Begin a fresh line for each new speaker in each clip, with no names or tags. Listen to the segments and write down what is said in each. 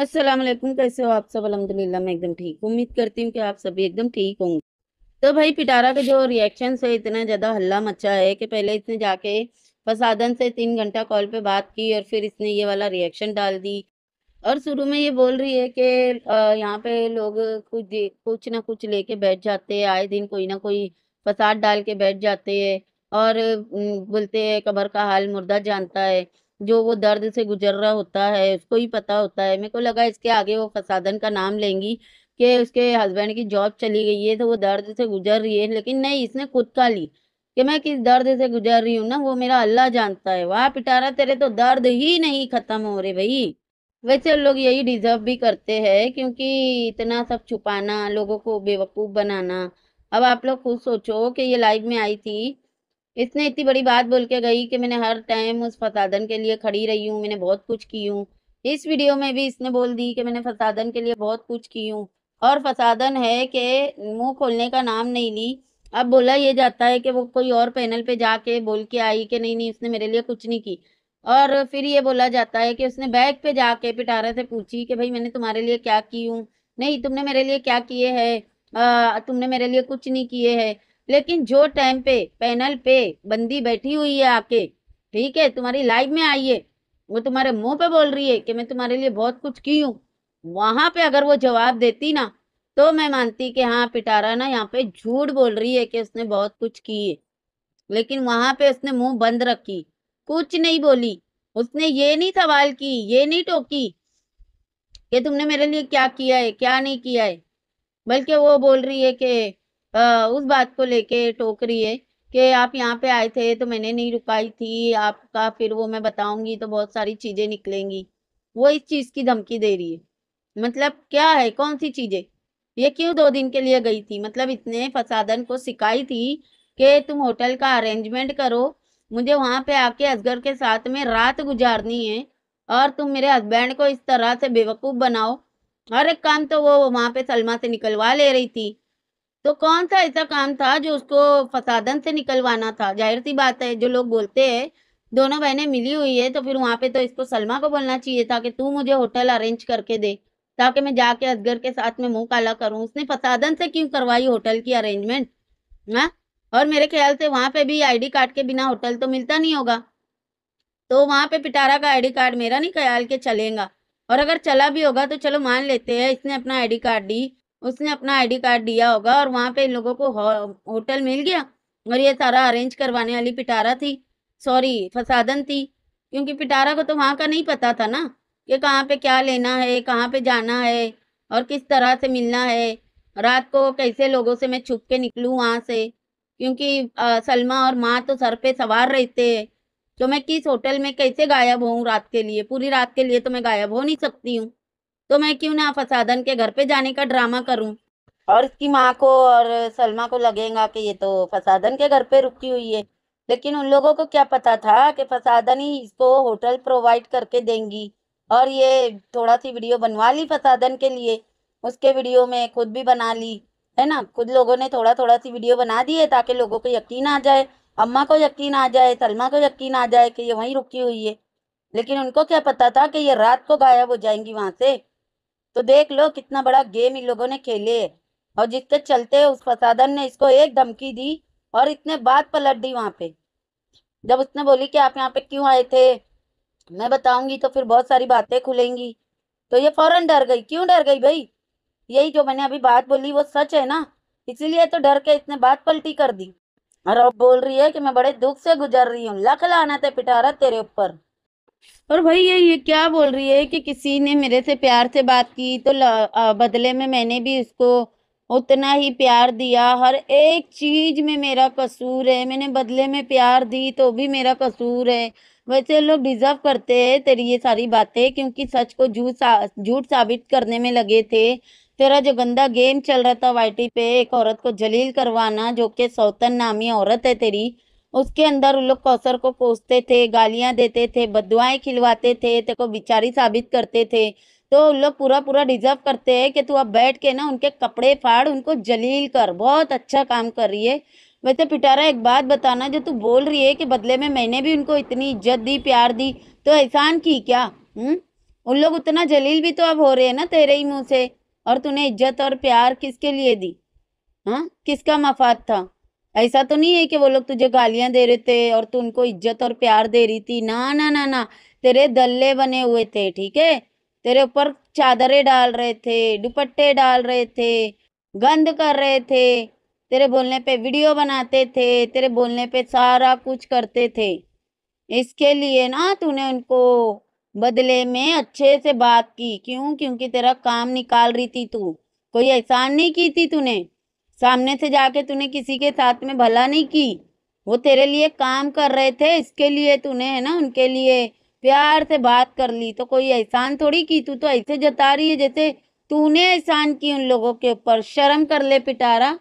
अस्सलाम वालेकुम कैसे हो आप सब अलहमदिल्ला मैं एकदम ठीक उम्मीद करती हूँ कि आप सभी एकदम ठीक होंगे तो भाई पिटारा का जो रिएक्शन है इतना ज़्यादा हल्ला मचा है कि पहले इसने जाके फसादन से तीन घंटा कॉल पे बात की और फिर इसने ये वाला रिएक्शन डाल दी और शुरू में ये बोल रही है कि यहाँ पे लोग कुछ कुछ ना कुछ लेके बैठ जाते हैं आए दिन कोई ना कोई फसाद डाल के बैठ जाते हैं और बोलते हैं कबर का हाल मुर्दा जानता है जो वो दर्द से गुजर रहा होता है उसको ही पता होता है मेरे को लगा इसके आगे वो फसादन का नाम लेंगी कि उसके हस्बैंड की जॉब चली गई है तो वो दर्द से गुजर रही है लेकिन नहीं इसने खुद का ली कि मैं किस दर्द से गुजर रही हूँ ना वो मेरा अल्लाह जानता है वाह पिटारा तेरे तो दर्द ही नहीं खत्म हो रहे भाई वैसे लोग यही डिजर्व भी करते हैं क्योंकि इतना सब छुपाना लोगों को बेवकूफ़ बनाना अब आप लोग खुद सोचो कि ये लाइव में आई थी इसने इतनी बड़ी बात बोल के गई कि मैंने हर टाइम उस फसादन के लिए खड़ी रही हूँ मैंने बहुत कुछ की हूँ इस वीडियो में भी इसने बोल दी कि मैंने फसादन के लिए बहुत कुछ की हूँ और फसादन है कि मुंह खोलने का नाम नहीं ली अब बोला ये जाता है कि वो कोई और पैनल पे जाके बोल के आई कि नहीं नहीं उसने मेरे लिए कुछ नहीं की और फिर ये बोला जाता है कि उसने बैग पे जाके पिटारा से पूछी कि भाई मैंने तुम्हारे लिए क्या की हूँ नहीं तुमने मेरे लिए क्या किए है आ, तुमने मेरे लिए कुछ नहीं किए है लेकिन जो टाइम पे पैनल पे बंदी बैठी हुई है आके ठीक है तुम्हारी लाइव में आई है वो तुम्हारे मुंह पे बोल रही है कि मैं तुम्हारे लिए बहुत कुछ की हूँ वहां पे अगर वो जवाब देती ना तो मैं मानती कि हाँ पिटारा ना यहाँ पे झूठ बोल रही है कि उसने बहुत कुछ की है लेकिन वहां पे उसने मुंह बंद रखी कुछ नहीं बोली उसने ये नहीं सवाल की ये नहीं टोकी कि तुमने मेरे लिए क्या किया है क्या नहीं किया है बल्कि वो बोल रही है कि उस बात को लेके टोक रही है कि आप यहाँ पे आए थे तो मैंने नहीं रुकाई थी आपका फिर वो मैं बताऊंगी तो बहुत सारी चीजें निकलेंगी वो इस चीज की धमकी दे रही है मतलब क्या है कौन सी चीजें ये क्यों दो दिन के लिए गई थी मतलब इतने फसादन को सिखाई थी कि तुम होटल का अरेंजमेंट करो मुझे वहाँ पे आके असगर के साथ में रात गुजारनी है और तुम मेरे हस्बैंड को इस तरह से बेवकूफ़ बनाओ हर एक काम तो वो वहाँ पे सलमा से निकलवा ले रही थी तो कौन सा ऐसा काम था जो उसको फसादन से निकलवाना था जाहिर सी बात है जो लोग बोलते हैं दोनों बहनें मिली हुई है तो फिर वहाँ पे तो इसको सलमा को बोलना चाहिए था कि तू मुझे होटल अरेंज करके दे ताकि मैं जाके असगर के साथ में मुंह काला करूँ उसने फसादन से क्यों करवाई होटल की अरेंजमेंट हाँ और मेरे ख्याल से वहाँ पे भी आईडी कार्ड के बिना होटल तो मिलता नहीं होगा तो वहाँ पे पिटारा का आई कार्ड मेरा नहीं ख्याल के चलेगा और अगर चला भी होगा तो चलो मान लेते हैं इसने अपना आई कार्ड दी उसने अपना आईडी कार्ड दिया होगा और वहाँ पे इन लोगों को होटल मिल गया और ये सारा अरेंज करवाने वाली पिटारा थी सॉरी फसादन थी क्योंकि पिटारा को तो वहाँ का नहीं पता था ना कि कहाँ पे क्या लेना है कहाँ पे जाना है और किस तरह से मिलना है रात को कैसे लोगों से मैं छुप के निकलूँ वहाँ से क्योंकि आ, सलमा और माँ तो सर पे सवार रहते हैं तो मैं किस होटल में कैसे गायब हूँ रात के लिए पूरी रात के लिए तो मैं गायब हो नहीं सकती हूँ तो मैं क्यों ना फसादन के घर पे जाने का ड्रामा करूं और इसकी माँ को और सलमा को लगेगा कि ये तो फसादन के घर पे रुकी हुई है लेकिन उन लोगों को क्या पता था कि फसादन ही इसको होटल प्रोवाइड करके देंगी और ये थोड़ा सी वीडियो बनवा ली फसादन के लिए उसके वीडियो में खुद भी बना ली है ना खुद लोगों ने थोड़ा थोड़ा सी वीडियो बना दी है ताकि लोगों को यकीन आ जाए अम्मा को यकीन आ जाए सलमा को यकीन आ जाए कि ये वहीं रुकी हुई है लेकिन उनको क्या पता था कि ये रात को गायब हो जाएंगी वहाँ से तो देख लो कितना बड़ा गेम इन लोगों ने खेले और जिसके चलते उस फसादन ने इसको एक धमकी दी और इतने बात पलट दी वहाँ पे जब उसने बोली कि आप यहाँ पे क्यों आए थे मैं बताऊंगी तो फिर बहुत सारी बातें खुलेंगी तो ये फौरन डर गई क्यों डर गई भाई यही जो मैंने अभी बात बोली वो सच है ना इसीलिए तो डर के इतने बात पलटी कर दी और अब बोल रही है कि मैं बड़े दुख से गुजर रही हूँ लख लाना थे पिटारा तेरे ऊपर और भाई ये ये क्या बोल रही है कि किसी ने मेरे से प्यार से बात की तो ल, आ, बदले में मैंने भी उसको उतना ही प्यार दिया हर एक चीज़ में मेरा कसूर है मैंने बदले में प्यार दी तो भी मेरा कसूर है वैसे लोग डिज़र्व करते हैं तेरी ये सारी बातें क्योंकि सच को झूठ सा झूठ साबित करने में लगे थे तेरा जो गंदा गेम चल रहा था वाईटी पे एक औरत को जलील करवाना जो कि सौतन नामी औरत है तेरी उसके अंदर उन लोग कौसर को कोसते थे गालियाँ देते थे बदुआएं खिलवाते थे ते को बिचारी साबित करते थे तो उन लोग पूरा पूरा डिजर्व करते हैं कि तू अब बैठ के ना उनके कपड़े फाड़ उनको जलील कर बहुत अच्छा काम कर रही है वैसे पिटारा एक बात बताना जो तू बोल रही है कि बदले में मैंने भी उनको इतनी इज्जत दी प्यार दी तो एहसान की क्या हुँ? हम्म? उन लोग उतना जलील भी तो अब हो रहे हैं ना तेरे ही मुँह से और तूने इज्जत और प्यार किसके लिए दी हाँ किसका मफाद था ऐसा तो नहीं है कि वो लोग तुझे गालियां दे रहे थे और तू उनको इज्जत और प्यार दे रही थी ना ना ना ना तेरे दल्ले बने हुए थे ठीक है तेरे ऊपर चादरें डाल रहे थे दुपट्टे डाल रहे थे गंद कर रहे थे तेरे बोलने पे वीडियो बनाते थे तेरे बोलने पे सारा कुछ करते थे इसके लिए ना तूने उनको बदले में अच्छे से बात की क्यों क्योंकि तेरा काम निकाल रही थी तू कोई एहसान नहीं की थी तूने सामने से जाके तूने किसी के साथ में भला नहीं की वो तेरे लिए काम कर रहे थे इसके लिए तूने है ना उनके लिए प्यार से बात कर ली तो कोई एहसान थोड़ी की तू तो ऐसे जता रही है जैसे तूने एहसान की उन लोगों के ऊपर शर्म कर ले पिटारा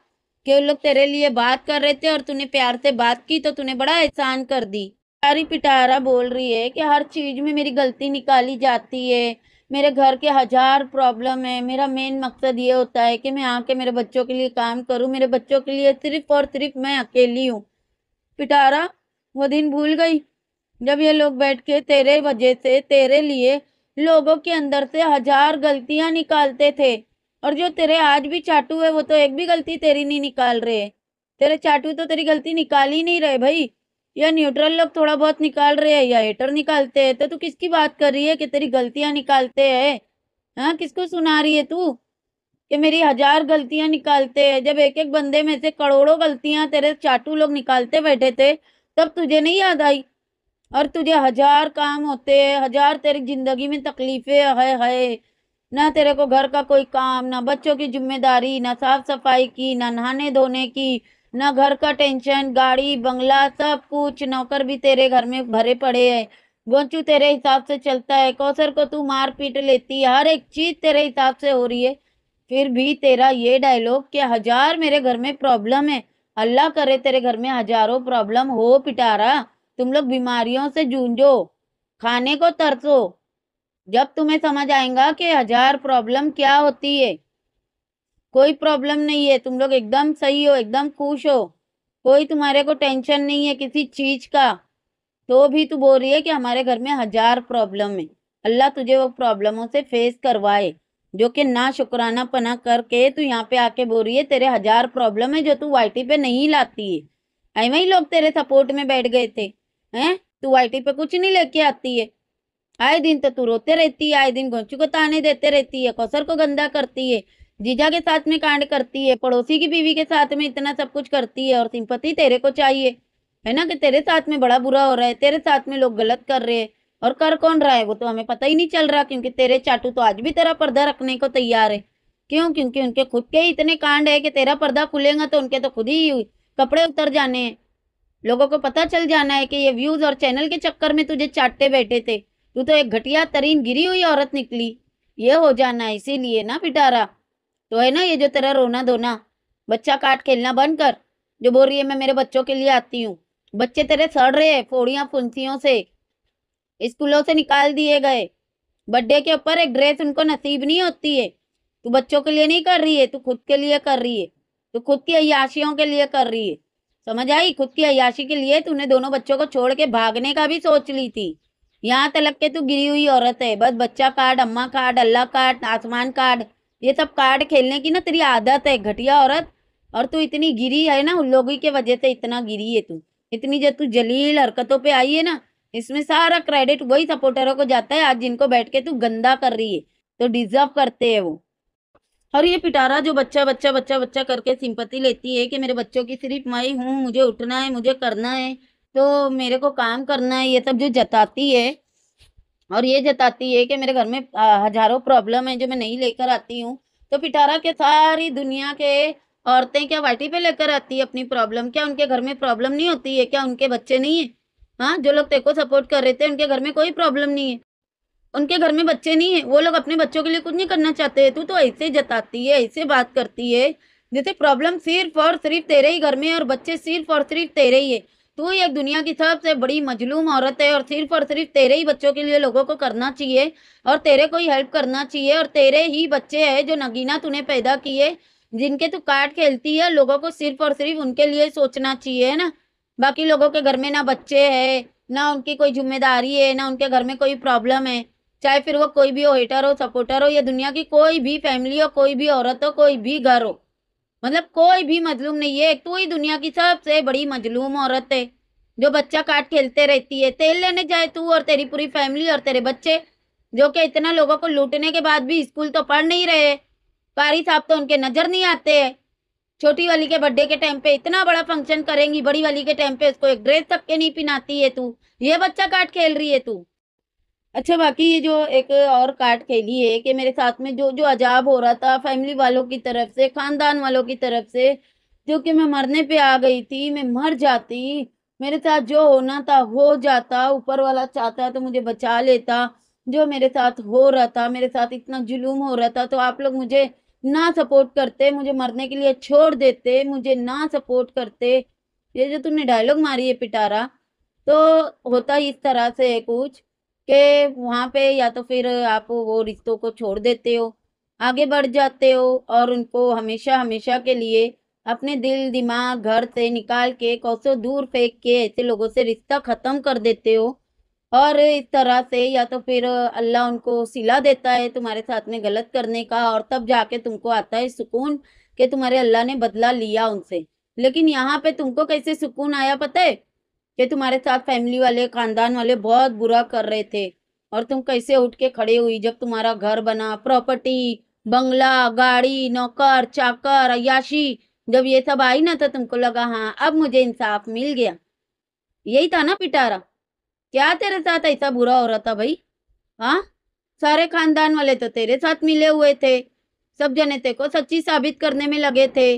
कि वो लोग तेरे लिए बात कर रहे थे और तूने प्यार से बात की तो तूने बड़ा एहसान कर दी सारी पिटारा बोल रही है कि हर चीज़ में मेरी गलती निकाली जाती है मेरे घर के हज़ार प्रॉब्लम है मेरा मेन मकसद ये होता है कि मैं आके मेरे बच्चों के लिए काम करूँ मेरे बच्चों के लिए सिर्फ और सिर्फ मैं अकेली हूँ पिटारा वो दिन भूल गई जब ये लोग बैठ के तेरे वजह से तेरे लिए लोगों के अंदर से हज़ार गलतियाँ निकालते थे और जो तेरे आज भी चाटू है वो तो एक भी गलती तेरी नहीं निकाल रहे तेरे चाटू तो तेरी गलती निकाल ही नहीं रहे भाई या न्यूट्रल लोग थोड़ा बहुत निकाल रहे हैं या हेटर निकालते हैं तो तू किसकी बात कर रही है कि तेरी गलतियां निकालते हैं हाँ किसको सुना रही है तू कि मेरी हजार गलतियां निकालते हैं जब एक एक बंदे में से करोड़ों गलतियां तेरे चाटू लोग निकालते बैठे थे तब तुझे नहीं याद आई और तुझे हजार काम होते हैं हजार तेरी जिंदगी में तकलीफें है है ना तेरे को घर का कोई काम ना बच्चों की जिम्मेदारी ना साफ सफाई की ना नहाने धोने की ना घर का टेंशन गाड़ी बंगला सब कुछ नौकर भी तेरे घर में भरे पड़े हैं गोंचू तेरे हिसाब से चलता है कौशर को तू मार पीट लेती है हर एक चीज़ तेरे हिसाब से हो रही है फिर भी तेरा ये डायलॉग कि हजार मेरे घर में प्रॉब्लम है अल्लाह करे तेरे घर में हजारों प्रॉब्लम हो पिटारा तुम लोग बीमारियों से जूझो खाने को तरसो जब तुम्हें समझ आएगा कि हजार प्रॉब्लम क्या होती है कोई प्रॉब्लम नहीं है तुम लोग एकदम सही हो एकदम खुश हो कोई तुम्हारे को टेंशन नहीं है किसी चीज़ का तो भी तू बोल रही है कि हमारे घर में हजार प्रॉब्लम है अल्लाह तुझे वो प्रॉब्लमों से फेस करवाए जो कि ना शुक्राना पना करके तू यहाँ पे आके बोल रही है तेरे हजार प्रॉब्लम है जो तू वाईटी पे नहीं लाती है ऐवे ही लोग तेरे सपोर्ट में बैठ गए थे हैं तू वाईटी पे कुछ नहीं लेके आती है आए दिन तो तू रोते रहती है आए दिन घोचू को ताने देते रहती है कौसर को गंदा करती है जीजा के साथ में कांड करती है पड़ोसी की बीवी के साथ में इतना सब कुछ करती है और सिंपति तेरे को चाहिए है ना कि तेरे साथ में बड़ा बुरा हो रहा है तेरे साथ में लोग गलत कर रहे हैं और कर कौन रहा है वो तो हमें पता ही नहीं चल रहा क्योंकि तेरे चाटू तो आज भी तेरा पर्दा रखने को तैयार है क्यों क्योंकि उनके खुद के ही इतने कांड है कि तेरा पर्दा खुलेगा तो उनके तो खुद ही कपड़े उतर जाने हैं लोगों को पता चल जाना है कि ये व्यूज और चैनल के चक्कर में तुझे चाटते बैठे थे तू तो एक घटिया तरीन गिरी हुई औरत निकली ये हो जाना है इसीलिए ना पिटारा तो है ना ये जो तेरा रोना धोना बच्चा काट खेलना बंद कर जो बोल रही है मैं मेरे बच्चों के लिए आती हूँ बच्चे तेरे सड़ रहे हैं फोड़ियाँ फुंसियों से स्कूलों से निकाल दिए गए बर्थडे के ऊपर एक ड्रेस उनको नसीब नहीं होती है तू बच्चों के लिए नहीं कर रही है तू खुद के लिए कर रही है तू खुद की अयाशियों के लिए कर रही है समझ आई खुद की अयाशी के लिए तूने दोनों बच्चों को छोड़ के भागने का भी सोच ली थी यहाँ तलक के तू गिरी हुई औरत है बस बच्चा काट अम्मा काट अल्लाह काट आसमान काट ये सब कार्ड खेलने की ना तेरी आदत है घटिया औरत और तू इतनी गिरी है ना उन लोगों की वजह से इतना गिरी है तू इतनी जो तू जलील हरकतों पे आई है ना इसमें सारा क्रेडिट वही सपोर्टरों को जाता है आज जिनको बैठ के तू गंदा कर रही है तो डिजर्व करते है वो और ये पिटारा जो बच्चा बच्चा बच्चा बच्चा करके सिंपत्ति लेती है कि मेरे बच्चों की सिर्फ माई हूँ मुझे उठना है मुझे करना है तो मेरे को काम करना है ये सब जो जताती है और ये जताती है कि मेरे घर में हजारों प्रॉब्लम है जो मैं नहीं लेकर आती हूँ तो पिटारा के सारी दुनिया के औरतें क्या वाटी पे लेकर आती है अपनी प्रॉब्लम क्या उनके घर में प्रॉब्लम नहीं होती है क्या उनके बच्चे नहीं है हाँ जो लोग तेरे को सपोर्ट कर रहे थे उनके घर में कोई प्रॉब्लम नहीं है उनके घर में बच्चे नहीं है वो लोग अपने बच्चों के लिए कुछ नहीं करना चाहते तू तो ऐसे जताती है ऐसे बात करती है जैसे प्रॉब्लम सिर्फ और सिर्फ तेरे ही घर में और बच्चे सिर्फ और सिर्फ तेरे ही है तू एक दुनिया की सबसे बड़ी मजलूम औरत है और सिर्फ और सिर्फ तेरे ही बच्चों के लिए लोगों को करना चाहिए और तेरे को ही हेल्प करना चाहिए और तेरे ही बच्चे है जो नगीना तूने पैदा किए जिनके तू कार्ड खेलती है लोगों को सिर्फ और सिर्फ उनके लिए सोचना चाहिए है ना बाकी लोगों के घर में ना बच्चे है ना उनकी कोई जिम्मेदारी है ना उनके घर में कोई प्रॉब्लम है चाहे फिर वो कोई भी हो हेटर हो सपोर्टर हो या दुनिया की कोई भी फैमिली हो कोई भी औरत हो कोई भी घर हो मतलब कोई भी मजलूम नहीं है तू तो ही दुनिया की सबसे बड़ी मजलूम औरत है जो बच्चा काट खेलते रहती है तेल लेने जाए तू और तेरी पूरी फैमिली और तेरे बच्चे जो कि इतना लोगों को लूटने के बाद भी स्कूल तो पढ़ नहीं रहे कारी साहब तो उनके नज़र नहीं आते हैं छोटी वाली के बर्थडे के टाइम पे इतना बड़ा फंक्शन करेंगी बड़ी वाली के टाइम पे उसको एक ड्रेस तक के नहीं पहनाती है तू ये बच्चा काट खेल रही है तू अच्छा बाकी ये जो एक और कार्ड खेली है कि मेरे साथ में जो जो अजाब हो रहा था फैमिली वालों की तरफ से खानदान वालों की तरफ से जो कि मैं मरने पे आ गई थी मैं मर जाती मेरे साथ जो होना था हो जाता ऊपर वाला चाहता तो मुझे बचा लेता जो मेरे साथ हो रहा था मेरे साथ इतना जुलूम हो रहा था तो आप लोग मुझे ना सपोर्ट करते मुझे मरने के लिए छोड़ देते मुझे ना सपोर्ट करते ये जो तुमने डायलॉग मारी है पिटारा तो होता इस तरह से है कुछ कि वहाँ पे या तो फिर आप वो रिश्तों को छोड़ देते हो आगे बढ़ जाते हो और उनको हमेशा हमेशा के लिए अपने दिल दिमाग घर से निकाल के कौसों दूर फेंक के ऐसे लोगों से रिश्ता ख़त्म कर देते हो और इस तरह से या तो फिर अल्लाह उनको सिला देता है तुम्हारे साथ में गलत करने का और तब जाके तुमको आता है सुकून कि तुम्हारे अल्लाह ने बदला लिया उनसे लेकिन यहाँ पे तुमको कैसे सुकून आया पता है कि तुम्हारे साथ फैमिली वाले खानदान वाले बहुत बुरा कर रहे थे और तुम कैसे उठ के खड़े हुई जब तुम्हारा घर बना प्रॉपर्टी बंगला गाड़ी नौकर चाकर अयाशी जब ये सब आई ना तो तुमको लगा हाँ अब मुझे इंसाफ मिल गया यही था ना पिटारा क्या तेरे साथ ऐसा बुरा हो रहा था भाई हाँ सारे खानदान वाले तो तेरे साथ मिले हुए थे सब जने को सच्ची साबित करने में लगे थे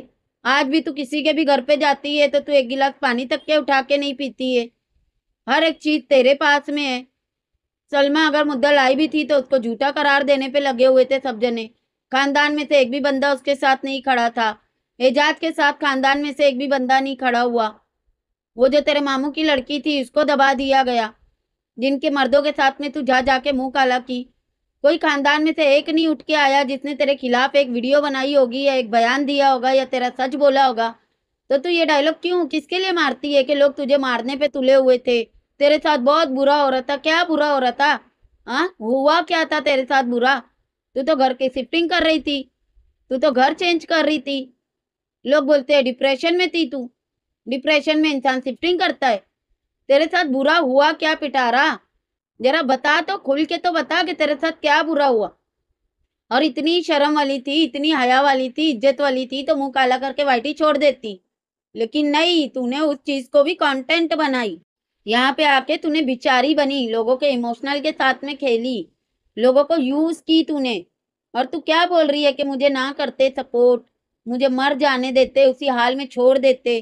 आज भी तू किसी के भी घर पे जाती है तो तू एक गिलास पानी तक के उठा के नहीं पीती है हर एक चीज तेरे पास में है सलमा अगर मुद्दा लाई भी थी तो उसको झूठा करार देने पे लगे हुए थे सब जने खानदान में से एक भी बंदा उसके साथ नहीं खड़ा था एजाज के साथ खानदान में से एक भी बंदा नहीं खड़ा हुआ वो जो तेरे मामू की लड़की थी उसको दबा दिया गया जिनके मर्दों के साथ में तू जा जाके मुंह काला की कोई खानदान में से एक नहीं उठ के आया जिसने तेरे खिलाफ एक वीडियो बनाई होगी या एक बयान दिया होगा या तेरा सच बोला होगा तो तू ये डायलॉग क्यों किसके लिए मारती है कि लोग तुझे मारने पे तुले हुए थे तेरे साथ बहुत बुरा हो रहा था क्या बुरा हो रहा था हाँ हुआ क्या था तेरे साथ बुरा तू तो घर की शिफ्टिंग कर रही थी तू तो घर चेंज कर रही थी लोग बोलते हैं डिप्रेशन में थी तू डिप्रेशन में इंसान शिफ्टिंग करता है तेरे साथ बुरा हुआ क्या पिटारा जरा बता तो खुल के तो बता कि तेरे साथ क्या बुरा हुआ और इतनी शर्म वाली थी इतनी हया वाली थी इज्जत वाली थी तो मुंह काला करके वाइटी छोड़ देती लेकिन नहीं तूने उस चीज को भी कंटेंट बनाई यहाँ पे आके तूने बिचारी बनी लोगों के इमोशनल के साथ में खेली लोगों को यूज की तूने और तू क्या बोल रही है कि मुझे ना करते सपोर्ट मुझे मर जाने देते उसी हाल में छोड़ देते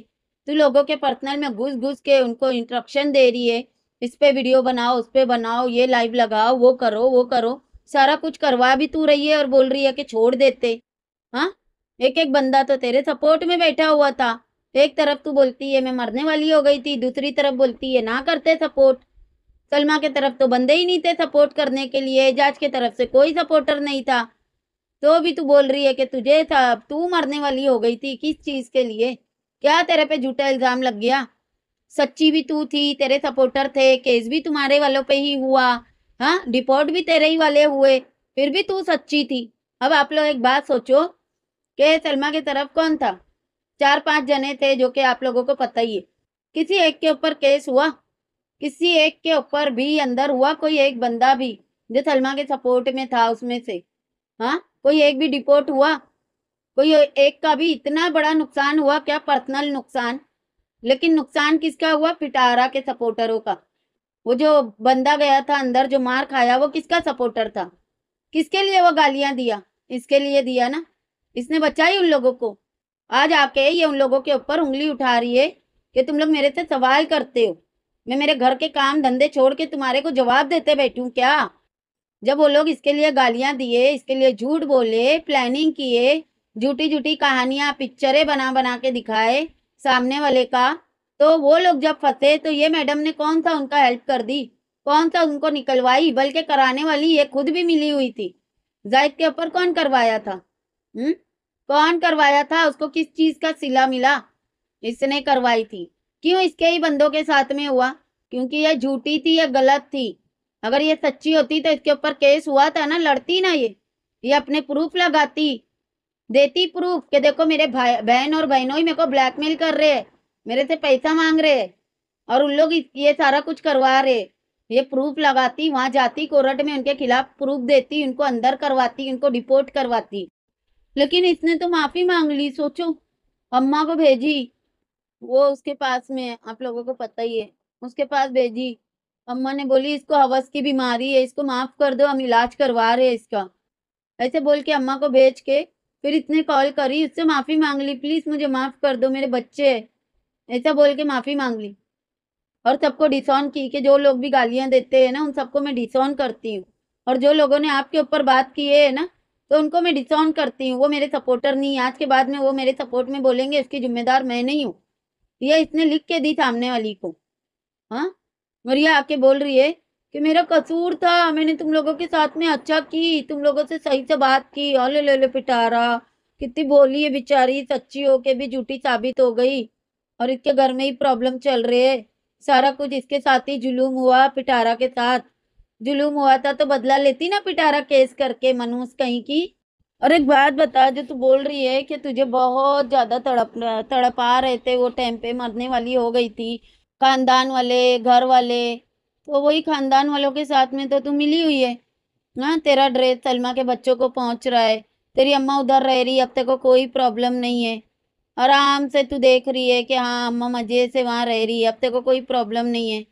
तू लोगों के पर्सनल में घुस घुस के उनको इंस्ट्रक्शन दे रही है इस पे वीडियो बनाओ उस पे बनाओ ये लाइव लगाओ वो करो वो करो सारा कुछ करवा भी तू रही है और बोल रही है कि छोड़ देते हाँ एक एक बंदा तो तेरे सपोर्ट में बैठा हुआ था एक तरफ तू बोलती है मैं मरने वाली हो गई थी दूसरी तरफ बोलती है ना करते सपोर्ट सलमा के तरफ तो बंदे ही नहीं थे सपोर्ट करने के लिए एजाज के तरफ से कोई सपोर्टर नहीं था तो भी तू बोल रही है कि तुझे था तू मरने वाली हो गई थी किस चीज़ के लिए क्या तेरे पे झूठा इल्ज़ाम लग गया सच्ची भी तू थी तेरे सपोर्टर थे केस भी तुम्हारे वालों पे ही हुआ हाँ रिपोर्ट भी तेरे ही वाले हुए फिर भी तू सच्ची थी अब आप लोग एक बात सोचो कि सलमा की तरफ कौन था चार पांच जने थे जो कि आप लोगों को पता ही है किसी एक के ऊपर केस हुआ किसी एक के ऊपर भी अंदर हुआ कोई एक बंदा भी जो सलमा के सपोर्ट में था उसमें से हाँ कोई एक भी डिपोर्ट हुआ कोई एक का भी इतना बड़ा नुकसान हुआ क्या पर्सनल नुकसान लेकिन नुकसान किसका हुआ पिटारा के सपोर्टरों का वो जो बंदा गया था अंदर जो मार खाया वो किसका सपोर्टर था किसके लिए वो गालियां दिया इसके लिए दिया ना इसने बचाई उन लोगों को आज आके ये उन लोगों के ऊपर उंगली उठा रही है कि तुम लोग मेरे से सवाल करते हो मैं मेरे घर के काम धंधे छोड़ के तुम्हारे को जवाब देते बैठूं क्या जब वो लोग इसके लिए गालियां दिए इसके लिए झूठ बोले प्लानिंग किए झूठी झूठी कहानियां पिक्चरें बना बना के दिखाए सामने वाले का तो वो लोग जब फंसे तो ये मैडम ने कौन सा उनका हेल्प कर दी कौन सा उनको निकलवाई बल्कि कराने वाली ये खुद भी मिली हुई थी जायद के ऊपर कौन करवाया था हम्म कौन करवाया था उसको किस चीज का सिला मिला इसने करवाई थी क्यों इसके ही बंदों के साथ में हुआ क्योंकि ये झूठी थी या गलत थी अगर ये सच्ची होती तो इसके ऊपर केस हुआ था ना लड़ती ना ये ये अपने प्रूफ लगाती देती प्रूफ कि देखो मेरे बहन और बहनों ही मेरे को ब्लैकमेल कर रहे है मेरे से पैसा मांग रहे और उन लोग ये सारा कुछ करवा रहे ये प्रूफ लगाती वहाँ जाती कोर्ट में उनके खिलाफ प्रूफ देती उनको अंदर करवाती उनको डिपोर्ट करवाती लेकिन इसने तो माफ़ी मांग ली सोचो अम्मा को भेजी वो उसके पास में आप लोगों को पता ही है उसके पास भेजी अम्मा ने बोली इसको हवस की बीमारी है इसको माफ़ कर दो हम इलाज करवा रहे हैं इसका ऐसे बोल के अम्मा को भेज के फिर इसने कॉल करी उससे माफ़ी मांग ली प्लीज़ मुझे माफ़ कर दो मेरे बच्चे है ऐसा बोल के माफ़ी मांग ली और सबको डिसऑन की कि जो लोग भी गालियाँ देते हैं ना उन सबको मैं डिसऑन करती हूँ और जो लोगों ने आपके ऊपर बात की है ना तो उनको मैं डिसऑन करती हूँ वो मेरे सपोर्टर नहीं आज के बाद में वो मेरे सपोर्ट में बोलेंगे इसकी जिम्मेदार मैं नहीं हूँ यह इसने लिख के दी सामने वाली को हाँ और यह आके बोल रही है कि मेरा कसूर था मैंने तुम लोगों के साथ में अच्छा की तुम लोगों से सही से बात की ओले ले ले पिटारा कितनी बोली है बेचारी सच्ची हो के भी झूठी साबित हो गई और इसके घर में ही प्रॉब्लम चल रही है सारा कुछ इसके साथ ही जुलूम हुआ पिटारा के साथ जुलूम हुआ था तो बदला लेती ना पिटारा केस करके मनुष कहीं की और एक बात बता जो तू बोल रही है कि तुझे बहुत ज़्यादा तड़प तड़पा रहे थे वो टाइम पे मरने वाली हो गई थी खानदान वाले घर वाले तो वही खानदान वालों के साथ में तो तू मिली हुई है हाँ तेरा ड्रेस सलमा के बच्चों को पहुंच रहा है तेरी अम्मा उधर रह रही अब तक को कोई प्रॉब्लम नहीं है आराम से तू देख रही है कि हाँ अम्मा मज़े से वहाँ रह रही है अब तक को कोई प्रॉब्लम नहीं है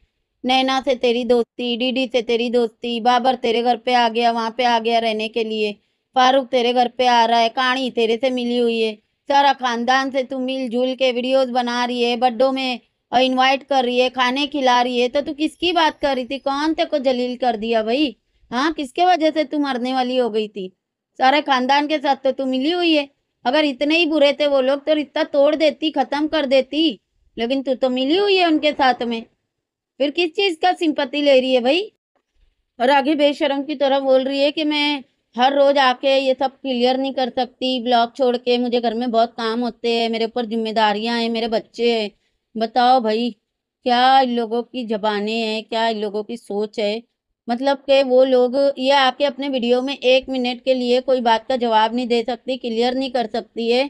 नैना से तेरी दोस्ती डीडी से तेरी दोस्ती बाबर तेरे घर पे आ गया वहाँ पे आ गया रहने के लिए फारूक तेरे घर पे आ रहा है कहानी तेरे से मिली हुई है सारा खानदान से तू मिलजुल के वीडियोस बना रही है बड्डों में और इनवाइट कर रही है खाने खिला रही है तो तू किसकी बात कर रही थी कौन ते को जलील कर दिया भाई हाँ किसके वजह से तू मरने वाली हो गई थी सारे खानदान के साथ तो तू मिली हुई है अगर इतने ही बुरे थे वो लोग तो रिश्ता तोड़ देती खत्म कर देती लेकिन तू तो मिली हुई है उनके साथ में फिर किस चीज़ का सिंपत्ति ले रही है भाई और आगे बेशरम की तरह बोल रही है कि मैं हर रोज आके ये सब क्लियर नहीं कर सकती ब्लॉक छोड़ के मुझे घर में बहुत काम होते हैं मेरे ऊपर जिम्मेदारियां हैं मेरे बच्चे हैं बताओ भाई क्या इन लोगों की जबाने हैं क्या इन लोगों की सोच है मतलब के वो लोग ये आके अपने वीडियो में एक मिनट के लिए कोई बात का जवाब नहीं दे सकती क्लियर नहीं कर सकती है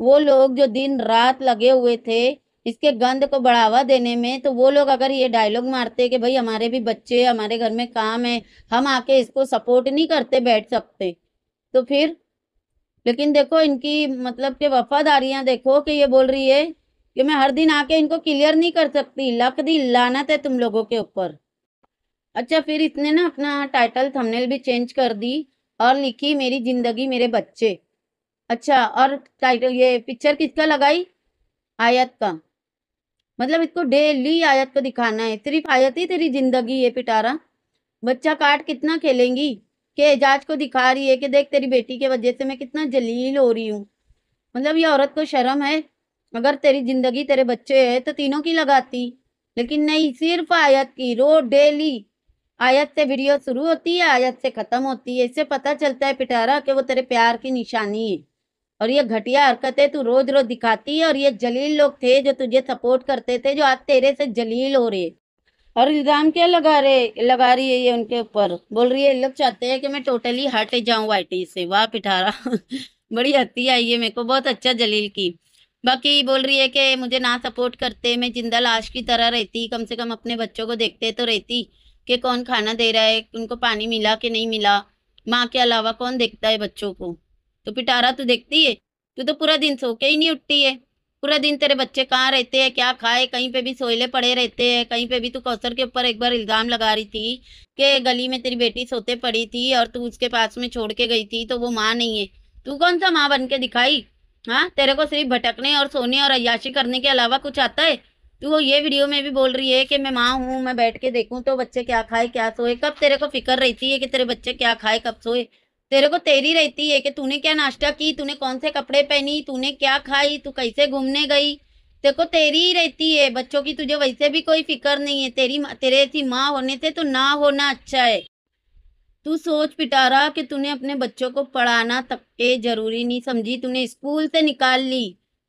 वो लोग जो दिन रात लगे हुए थे इसके गंध को बढ़ावा देने में तो वो लोग अगर ये डायलॉग मारते कि भाई हमारे भी बच्चे हमारे घर में काम है हम आके इसको सपोर्ट नहीं करते बैठ सकते तो फिर लेकिन देखो इनकी मतलब के वफादारियां देखो कि ये बोल रही है कि मैं हर दिन आके इनको क्लियर नहीं कर सकती लख दी लानत है तुम लोगों के ऊपर अच्छा फिर इसने ना अपना टाइटल थंबनेल भी चेंज कर दी और लिखी मेरी ज़िंदगी मेरे बच्चे अच्छा और टाइटल ये पिक्चर किसका लगाई आयत का मतलब इसको डेली आयत को दिखाना है सिर्फ आयत ही तेरी ज़िंदगी है पिटारा बच्चा काट कितना खेलेंगी कि एजाज को दिखा रही है कि देख तेरी बेटी के वजह से मैं कितना जलील हो रही हूँ मतलब ये औरत को शर्म है अगर तेरी जिंदगी तेरे बच्चे है तो तीनों की लगाती लेकिन नहीं सिर्फ आयत की रोज डेली आयत से वीडियो शुरू होती है आयत से ख़त्म होती है इससे पता चलता है पिटारा कि वो तेरे प्यार की निशानी है और ये घटिया हरकतें तू रोज रोज दिखाती है और ये जलील लोग थे जो तुझे सपोर्ट करते थे जो आज तेरे से जलील हो रहे और इल्ज़ाम क्या लगा रहे लगा रही है ये उनके ऊपर बोल रही है लोग चाहते हैं कि मैं टोटली हट जाऊँ आई से वाह पिटारा बड़ी हती आई है मेरे को बहुत अच्छा जलील की बाकी बोल रही है कि मुझे ना सपोर्ट करते मैं जिंदा लाश की तरह रहती कम से कम अपने बच्चों को देखते तो रहती कि कौन खाना दे रहा है उनको पानी मिला कि नहीं मिला माँ के अलावा कौन देखता है बच्चों को तो पिटारा तो देखती है तू तो पूरा दिन सो के ही नहीं उठती है पूरा दिन तेरे बच्चे कहाँ रहते हैं क्या खाए कहीं पे भी सोयले पड़े रहते हैं कहीं पे भी तू कौसर के ऊपर एक बार इल्ज़ाम लगा रही थी कि गली में तेरी बेटी सोते पड़ी थी और तू उसके पास में छोड़ के गई थी तो वो माँ नहीं है तू कौन सा माँ बन के दिखाई हाँ तेरे को सिर्फ भटकने और सोने और अयाशी करने के अलावा कुछ आता है तो वो ये वीडियो में भी बोल रही है कि मैं माँ हूँ मैं बैठ के देखूँ तो बच्चे क्या खाए क्या सोए कब तेरे को फिक्र रहती है कि तेरे बच्चे क्या खाए कब सोए तेरे को तेरी रहती है कि तूने क्या नाश्ता की तूने कौन से कपड़े पहनी तूने क्या खाई तू कैसे घूमने गई तेरे को तेरी ही रहती है बच्चों की तुझे वैसे भी कोई फिक्र नहीं है तेरी तेरे ऐसी माँ होने से तो ना होना अच्छा है तू सोच पिटारा कि तूने अपने बच्चों को पढ़ाना के जरूरी नहीं समझी तूने स्कूल से निकाल ली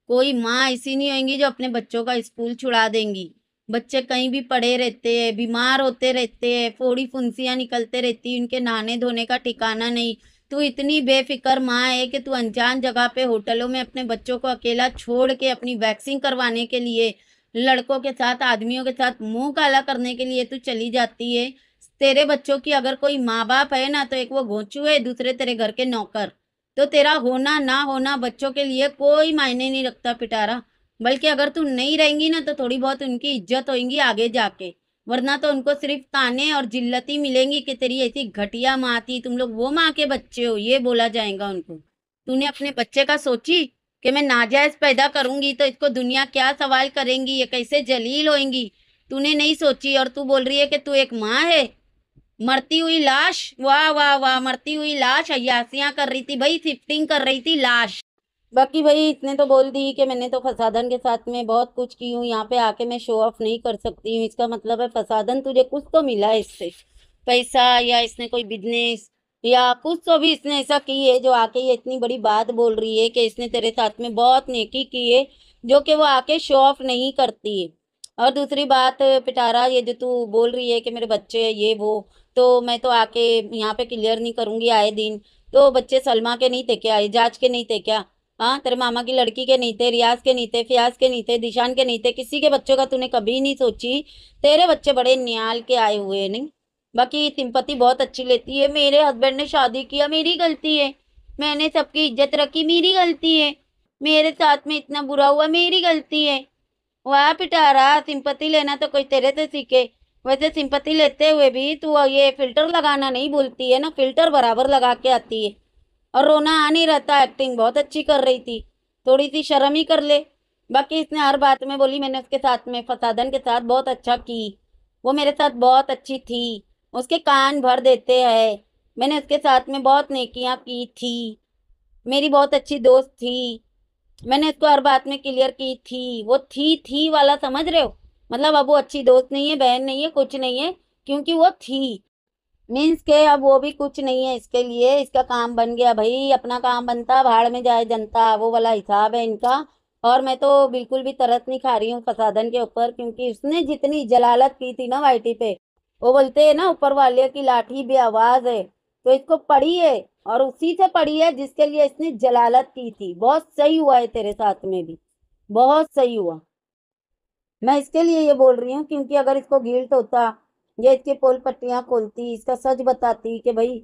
कोई माँ ऐसी नहीं होगी जो अपने बच्चों का स्कूल छुड़ा देंगी बच्चे कहीं भी पड़े रहते हैं बीमार होते रहते हैं फोड़ी फुंसियाँ निकलते रहती उनके नहाने धोने का ठिकाना नहीं तू इतनी बेफिक्र माँ है कि तू अनजान जगह पे होटलों में अपने बच्चों को अकेला छोड़ के अपनी वैक्सीन करवाने के लिए लड़कों के साथ आदमियों के साथ मुंह काला करने के लिए तू चली जाती है तेरे बच्चों की अगर कोई माँ बाप है ना तो एक वो घोचू है दूसरे तेरे घर के नौकर तो तेरा होना ना होना बच्चों के लिए कोई मायने नहीं रखता पिटारा बल्कि अगर तू नहीं रहेंगी ना तो थोड़ी बहुत उनकी इज्जत होगी आगे जाके वरना तो उनको सिर्फ ताने और जिल्लती मिलेंगी कि तेरी ऐसी घटिया माँ थी तुम लोग वो माँ के बच्चे हो ये बोला जाएगा उनको तूने अपने बच्चे का सोची कि मैं नाजायज पैदा करूंगी तो इसको दुनिया क्या सवाल करेंगी ये कैसे जलील होएंगी तूने नहीं सोची और तू बोल रही है कि तू एक माँ है मरती हुई लाश वाह वाह वाह मरती हुई लाश अयासियाँ कर रही थी भाई शिफ्टिंग कर रही थी लाश बाकी भाई इतने तो बोल दी कि मैंने तो फसादन के साथ में बहुत कुछ की हूँ यहाँ पे आके मैं शो ऑफ नहीं कर सकती हूँ इसका मतलब है फसादन तुझे कुछ तो मिला इससे पैसा या इसने कोई बिजनेस या कुछ तो भी इसने ऐसा की है जो आके ये इतनी बड़ी बात बोल रही है कि इसने तेरे साथ में बहुत नेकी की है जो कि वो आके शो ऑफ नहीं करती है और दूसरी बात पिटारा ये जो तू बोल रही है कि मेरे बच्चे ये वो तो मैं तो आके यहाँ पे क्लियर नहीं करूँगी आए दिन तो बच्चे सलमा के नहीं थे क्या एजाज के नहीं थे क्या हाँ तेरे मामा की लड़की के नहीं थे रियाज के नहीं थे फियाज के नहीं थे दिशान के नहीं थे किसी के बच्चों का तूने कभी नहीं सोची तेरे बच्चे बड़े न्याल के आए हुए हैं नहीं बाकी सिंपत्ति बहुत अच्छी लेती है मेरे हस्बैंड ने शादी किया मेरी गलती है मैंने सबकी इज्जत रखी मेरी गलती है मेरे साथ में इतना बुरा हुआ मेरी गलती है वाह पिटारा सिंपत्ति लेना तो कोई तेरे से सीखे वैसे सिंपत्ति लेते हुए भी तू ये फिल्टर लगाना नहीं भूलती है ना फिल्टर बराबर लगा के आती है और रोना आ नहीं रहता एक्टिंग बहुत अच्छी कर रही थी थोड़ी सी शर्म ही कर ले बाकी इसने हर बात में बोली मैंने उसके साथ में फसादन के साथ बहुत अच्छा की वो मेरे साथ बहुत अच्छी थी उसके कान भर देते हैं मैंने उसके साथ में बहुत नेकियाँ की थी मेरी बहुत अच्छी दोस्त थी मैंने इसको तो हर बात में क्लियर की थी वो थी थी वाला समझ रहे हो मतलब अब वो अच्छी दोस्त नहीं है बहन नहीं है कुछ नहीं है क्योंकि वो थी मीन्स के अब वो भी कुछ नहीं है इसके लिए इसका काम बन गया भाई अपना काम बनता भाड़ में जाए जनता वो वाला हिसाब है इनका और मैं तो बिल्कुल भी तरस नहीं खा रही हूँ फसादन के ऊपर क्योंकि उसने जितनी जलालत की थी ना वाइटी पे वो बोलते हैं ना ऊपर वाले की लाठी भी आवाज़ है तो इसको है और उसी से पढ़ी है जिसके लिए इसने जलालत की थी बहुत सही हुआ है तेरे साथ में भी बहुत सही हुआ मैं इसके लिए ये बोल रही हूँ क्योंकि अगर इसको गिल्ट होता या इसके पोल पट्टियाँ खोलती इसका सच बताती कि भाई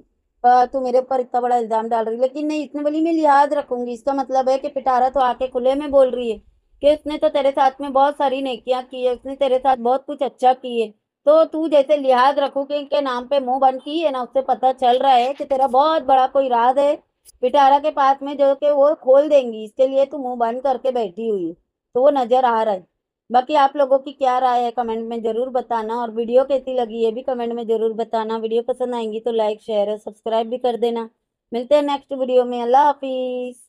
तू मेरे ऊपर इतना बड़ा इल्ज़ाम डाल रही लेकिन नहीं इसने बोली मैं लिहाज रखूंगी इसका मतलब है कि पिटारा तो आके खुले में बोल रही है कि उसने तो तेरे साथ में बहुत सारी नेकियाँ की है उसने तेरे साथ बहुत कुछ अच्छा किए तो तू जैसे लिहाज रखू के नाम पे मुंह बंद की है ना उससे पता चल रहा है कि तेरा बहुत बड़ा कोई राज है पिटारा के पास में जो कि वो खोल देंगी इसके लिए तू मुंह बंद करके बैठी हुई तो वो नज़र आ रहा है बाकी आप लोगों की क्या राय है कमेंट में ज़रूर बताना और वीडियो कैसी लगी ये भी कमेंट में ज़रूर बताना वीडियो पसंद आएंगी तो लाइक शेयर और सब्सक्राइब भी कर देना मिलते हैं नेक्स्ट वीडियो में अल्लाह हाफिज़